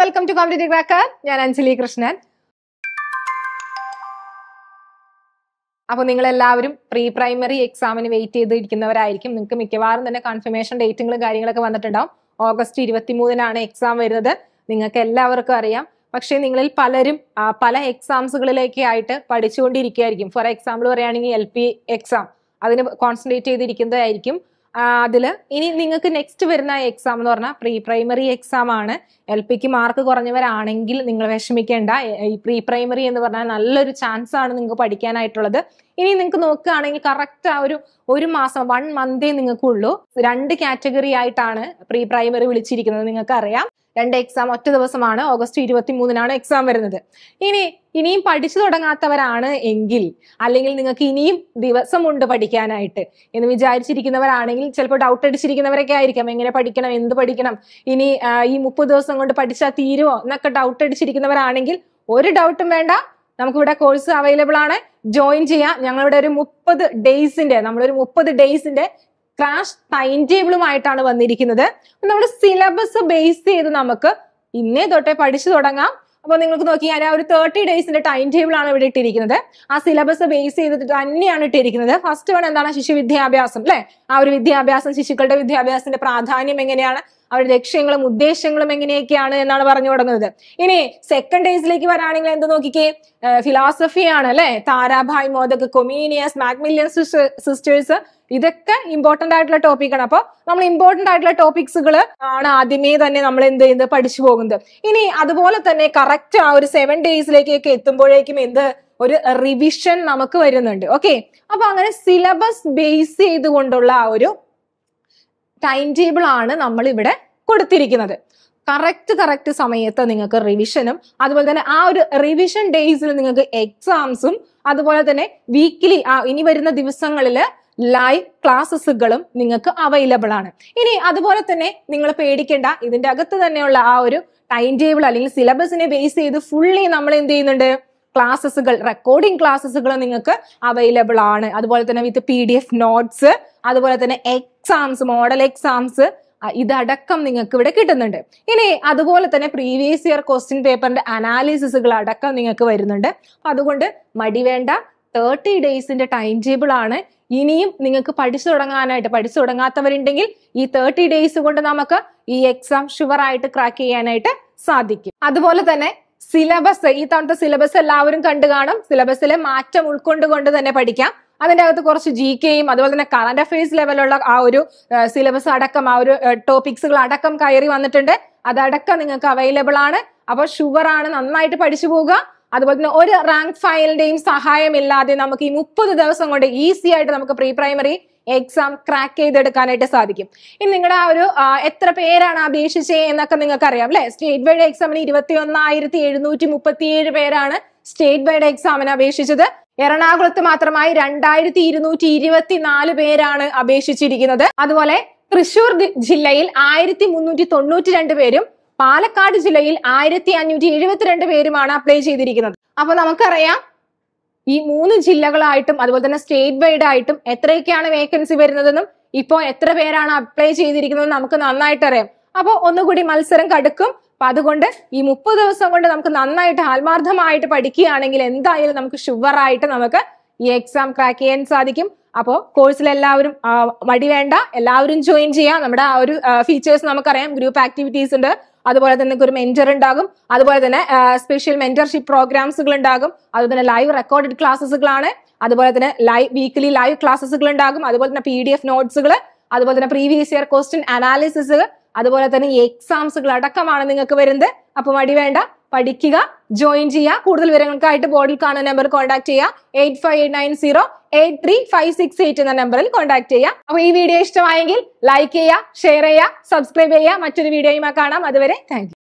welcome to comedy cracker ഞാൻ അഞ്ജലി കൃഷ്ണൻ അപ്പോൾ നിങ്ങൾ എല്ലാവരും പ്രീ പ്രൈമറി എക്സാമിന് വെയിറ്റ് ചെയ്തിരിക്കുന്നവരായിരിക്കും നിങ്ങൾക്ക് മിക്കവാറും തന്നെ കൺഫർമേഷൻ ഡേറ്റുകളും കാര്യങ്ങളൊക്കെ വന്നിട്ടുണ്ടാവും ഓഗസ്റ്റ് ഇരുപത്തി മൂന്നിനാണ് എക്സാം വരുന്നത് നിങ്ങൾക്ക് എല്ലാവർക്കും അറിയാം പക്ഷേ നിങ്ങളിൽ പലരും പല എക്സാംസുകളിലേക്ക് ആയിട്ട് പഠിച്ചുകൊണ്ടിരിക്കുകയായിരിക്കും ഫോർ എക്സാമ്പിൾ പറയുകയാണെങ്കിൽ എൽ പി എക്സാം അതിന് കോൺസെൻട്രേറ്റ് ചെയ്തിരിക്കുന്നതായിരിക്കും അതിൽ ഇനി നിങ്ങൾക്ക് നെക്സ്റ്റ് വരുന്ന എക്സാം എന്ന് പറഞ്ഞാൽ പ്രീ പ്രൈമറി എക്സാം ആണ് എൽ പിക്ക് മാർക്ക് കുറഞ്ഞവരാണെങ്കിൽ നിങ്ങൾ വിഷമിക്കേണ്ട ഈ പ്രീ പ്രൈമറി എന്ന് പറഞ്ഞാൽ നല്ലൊരു ചാൻസ് ആണ് നിങ്ങൾക്ക് പഠിക്കാനായിട്ടുള്ളത് ഇനി നിങ്ങൾക്ക് നോക്കുകയാണെങ്കിൽ കറക്റ്റ് ആ ഒരു ഒരു മാസം വൺ മന്തേ നിങ്ങൾക്കുള്ളൂ രണ്ട് കാറ്റഗറി ആയിട്ടാണ് പ്രീ പ്രൈമറി വിളിച്ചിരിക്കുന്നത് നിങ്ങൾക്ക് അറിയാം രണ്ട് എക്സാം ഒറ്റ ദിവസമാണ് ഓഗസ്റ്റ് ഇരുപത്തി മൂന്നിനാണ് എക്സാം വരുന്നത് ഇനി ഇനിയും പഠിച്ചു തുടങ്ങാത്തവരാണ് എങ്കിൽ അല്ലെങ്കിൽ നിങ്ങൾക്ക് ഇനിയും ദിവസമുണ്ട് പഠിക്കാനായിട്ട് എന്ന് വിചാരിച്ചിരിക്കുന്നവരാണെങ്കിൽ ചിലപ്പോൾ ഡൗട്ട് അടിച്ചിരിക്കുന്നവരൊക്കെ ആയിരിക്കാം എങ്ങനെ പഠിക്കണം എന്ത് പഠിക്കണം ഇനി ഈ മുപ്പത് ദിവസം കൊണ്ട് പഠിച്ചാൽ തീരുമോ എന്നൊക്കെ ഡൗട്ട് അടിച്ചിരിക്കുന്നവരാണെങ്കിൽ ഒരു ഡൗട്ടും വേണ്ട നമുക്കിവിടെ കോഴ്സ് അവൈലബിൾ ആണ് ജോയിൻ ചെയ്യാം ഞങ്ങളിവിടെ ഒരു മുപ്പത് ഡേയ്സിന്റെ നമ്മളൊരു മുപ്പത് ഡേയ്സിന്റെ ക്രാഷ് ടൈം ടേബിളുമായിട്ടാണ് വന്നിരിക്കുന്നത് നമ്മുടെ സിലബസ് ബേസ് ചെയ്ത് നമുക്ക് ഇന്നേ തൊട്ടേ പഠിച്ചു തുടങ്ങാം അപ്പോൾ നിങ്ങൾക്ക് നോക്കി ഞാൻ ആ ഒരു തേർട്ടി ഡേയ്സിന്റെ ടൈം ടേബിൾ ആണ് ഇവിടെ ഇട്ടിരിക്കുന്നത് ആ സിലബസ് ബേസ് ചെയ്തിട്ട് തന്നെയാണ് ഇട്ടിരിക്കുന്നത് ഫസ്റ്റ് വൺ എന്താണ് ശിശു വിദ്യാഭ്യാസം അല്ലെ ആ ഒരു വിദ്യാഭ്യാസം ശിശുക്കളുടെ വിദ്യാഭ്യാസത്തിന്റെ പ്രാധാന്യം എങ്ങനെയാണ് അവരുടെ ലക്ഷ്യങ്ങളും ഉദ്ദേശങ്ങളും എങ്ങനെയൊക്കെയാണ് എന്നാണ് പറഞ്ഞു തുടങ്ങുന്നത് ഇനി സെക്കൻഡ് ഡേയ്സിലേക്ക് വരാണെങ്കിൽ എന്ത് നോക്കിക്കേ ഫിലോസഫിയാണ് അല്ലെ Tarabai Modak Comenius Macmillan sisters ഇതൊക്കെ ഇമ്പോർട്ടന്റ് ആയിട്ടുള്ള ടോപ്പിക്കാണ് അപ്പോൾ നമ്മൾ ഇമ്പോർട്ടന്റ് ആയിട്ടുള്ള ടോപ്പിക്സുകൾ ആണ് ആദ്യമേ തന്നെ നമ്മൾ എന്ത് ചെയ്യുന്നത് പഠിച്ചു പോകുന്നത് ഇനി അതുപോലെ തന്നെ കറക്റ്റ് ആ ഒരു സെവൻ ഡേയ്സിലേക്കൊക്കെ എത്തുമ്പോഴേക്കും എന്ത് ഒരു റിവിഷൻ നമുക്ക് വരുന്നുണ്ട് ഓക്കെ അപ്പൊ അങ്ങനെ സിലബസ് ബേസ് ചെയ്തുകൊണ്ടുള്ള ആ ഒരു ടൈം ടേബിൾ ആണ് നമ്മൾ ഇവിടെ കൊടുത്തിരിക്കുന്നത് കറക്റ്റ് കറക്റ്റ് സമയത്ത് നിങ്ങൾക്ക് റിവിഷനും അതുപോലെ തന്നെ ആ ഒരു റിവിഷൻ ഡേയ്സിൽ നിങ്ങൾക്ക് എക്സാംസും അതുപോലെ തന്നെ വീക്കിലി ഇനി വരുന്ന ദിവസങ്ങളിൽ ലൈവ് ക്ലാസ്സുകളും നിങ്ങൾക്ക് അവൈലബിൾ ആണ് ഇനി അതുപോലെ തന്നെ നിങ്ങൾ പേടിക്കേണ്ട ഇതിന്റെ അകത്ത് തന്നെയുള്ള ആ ഒരു ടൈം ടേബിൾ അല്ലെങ്കിൽ സിലബസിനെ ബേസ് ചെയ്ത് ഫുള്ളി നമ്മൾ എന്ത് ചെയ്യുന്നുണ്ട് ക്ലാസ്സുകൾ റെക്കോർഡിംഗ് ക്ലാസ്സസുകൾ നിങ്ങൾക്ക് അവൈലബിൾ ആണ് അതുപോലെ തന്നെ with P D F notes അതുപോലെ തന്നെ എക്സാംസ് മോഡൽ എക്സാംസ് ഇതടക്കം നിങ്ങൾക്ക് ഇവിടെ കിട്ടുന്നുണ്ട് ഇനി അതുപോലെ തന്നെ പ്രീവിയസ് ഇയർ ക്വസ്റ്റ്യൻ പേപ്പറിന്റെ അനാലിസിസുകൾ അടക്കം നിങ്ങൾക്ക് വരുന്നുണ്ട് അതുകൊണ്ട് മടി വേണ്ട തേർട്ടി ഡേയ്സിന്റെ ടൈം ടേബിൾ ആണ് ഇനിയും നിങ്ങൾക്ക് പഠിച്ചു തുടങ്ങാനായിട്ട് പഠിച്ചു തുടങ്ങാത്തവരുണ്ടെങ്കിൽ ഈ തേർട്ടി ഡേയ്സ് കൊണ്ട് നമുക്ക് ഈ എക്സാം ഷുവർ ആയിട്ട് ക്രാക്ക് ചെയ്യാനായിട്ട് സാധിക്കും അതുപോലെ തന്നെ സിലബസ് ഈ തവണത്തെ സിലബസ് എല്ലാവരും കണ്ടു കാണും സിലബസിലെ മാറ്റം ഉൾക്കൊണ്ടുകൊണ്ട് തന്നെ പഠിക്കാം അതിൻ്റെ അകത്ത് കുറച്ച് ജി കെയും അതുപോലെ തന്നെ കറണ്ട് അഫയേഴ്സ് ലെവലുള്ള ആ ഒരു സിലബസ് അടക്കം ആ ഒരു ടോപ്പിക്സുകൾ അടക്കം കയറി വന്നിട്ടുണ്ട് അതടക്കം നിങ്ങൾക്ക് അവൈലബിൾ ആണ് അപ്പോൾ ആണ് നന്നായിട്ട് പഠിച്ചു പോവുക അതുപോലെ തന്നെ ഒരു റാങ്ക് ഫയലിന്റെയും സഹായമില്ലാതെ നമുക്ക് ഈ മുപ്പത് ദിവസം കൊണ്ട് ഈസി ആയിട്ട് നമുക്ക് പ്രീ പ്രൈമറി എക്സാം ക്രാക്ക് ചെയ്തെടുക്കാനായിട്ട് സാധിക്കും ഇനി നിങ്ങളുടെ ആ ഒരു എത്ര പേരാണ് അപേക്ഷിച്ചത് എന്നൊക്കെ നിങ്ങൾക്ക് അറിയാം അല്ലെ സ്റ്റേറ്റ് വൈഡ് എക്സാമിന് ഇരുപത്തി ഒന്നായിരത്തി എഴുന്നൂറ്റി മുപ്പത്തിയേഴ് പേരാണ് സ്റ്റേറ്റ് വൈഡ് എക്സാമിന് അപേക്ഷിച്ചത് എറണാകുളത്ത് മാത്രമായി രണ്ടായിരത്തി ഇരുന്നൂറ്റി ഇരുപത്തിനാല് പേരാണ് അപേക്ഷിച്ചിരിക്കുന്നത് അതുപോലെ തൃശൂർ ജില്ലയിൽ ആയിരത്തി മുന്നൂറ്റി തൊണ്ണൂറ്റി രണ്ട് പേരും പാലക്കാട് ജില്ലയിൽ ആയിരത്തി അഞ്ഞൂറ്റി എഴുപത്തിരണ്ട് പേരുമാണ് അപ്ലൈ ചെയ്തിരിക്കുന്നത് അപ്പൊ നമുക്കറിയാം ഈ മൂന്ന് ജില്ലകളായിട്ടും അതുപോലെ തന്നെ സ്റ്റേറ്റ് വൈഡ് ആയിട്ടും എത്രയൊക്കെയാണ് വേക്കൻസി വരുന്നതെന്നും ഇപ്പോ എത്ര പേരാണ് അപ്ലൈ ചെയ്തിരിക്കുന്നത് നമുക്ക് നന്നായിട്ട് അറിയാം അപ്പോൾ ഒന്നുകൂടി മത്സരം കടുക്കും അപ്പൊ അതുകൊണ്ട് ഈ മുപ്പത് ദിവസം കൊണ്ട് നമുക്ക് നന്നായിട്ട് ആത്മാർത്ഥമായിട്ട് പഠിക്കുകയാണെങ്കിൽ എന്തായാലും നമുക്ക് ഷുവറായിട്ട് നമുക്ക് ഈ എക്സാം ക്രാക്ക് ചെയ്യാൻ സാധിക്കും അപ്പോൾ കോഴ്സിൽ എല്ലാവരും മടി വേണ്ട എല്ലാവരും ജോയിൻ ചെയ്യാം നമ്മുടെ ആ ഒരു ഫീച്ചേഴ്സ് നമുക്കറിയാം ഗ്രൂപ്പ് ആക്ടിവിറ്റീസ് ഉണ്ട് അതുപോലെ തന്നെ ഒരു മെന്റർ ഉണ്ടാകും അതുപോലെ തന്നെ സ്പെഷ്യൽ മെന്റർഷിപ്പ് പ്രോഗ്രാംസുകൾ ഉണ്ടാകും അതുപോലെ തന്നെ ലൈവ് റെക്കോർഡഡ് ക്ലാസ്സുകളാണ് അതുപോലെ തന്നെ ലൈവ് വീക്ക്ലി ലൈവ് ക്ലാസ്സുകൾ ഉണ്ടാകും അതുപോലെ തന്നെ പി ഡി എഫ് നോട്ട്സുകൾ അതുപോലെ തന്നെ പ്രീവിയസ് ഇയർ ക്വസ്റ്റ്യൻ അനാലിസിസ് അതുപോലെ തന്നെ ഈ എക്സാംസുകൾ അടക്കമാണ് നിങ്ങൾക്ക് വരുന്നത് അപ്പൊ മടി വേണ്ട പഠിക്കുക ജോയിൻ ചെയ്യുക കൂടുതൽ വിവരങ്ങൾക്കായിട്ട് ബോർഡിൽ കാണുന്ന നമ്പർ കോൺടാക്ട് ചെയ്യുക eight five eight nine zero eight three five six eight എന്ന നമ്പറിൽ കോൺടാക്ട് ചെയ്യുക അപ്പൊ ഈ വീഡിയോ ഇഷ്ടമായെങ്കിൽ ലൈക്ക് ചെയ്യുക ഷെയർ ചെയ്യുക സബ്സ്ക്രൈബ് ചെയ്യുക മറ്റൊരു വീഡിയോയുമായി കാണാം അതുവരെ താങ്ക്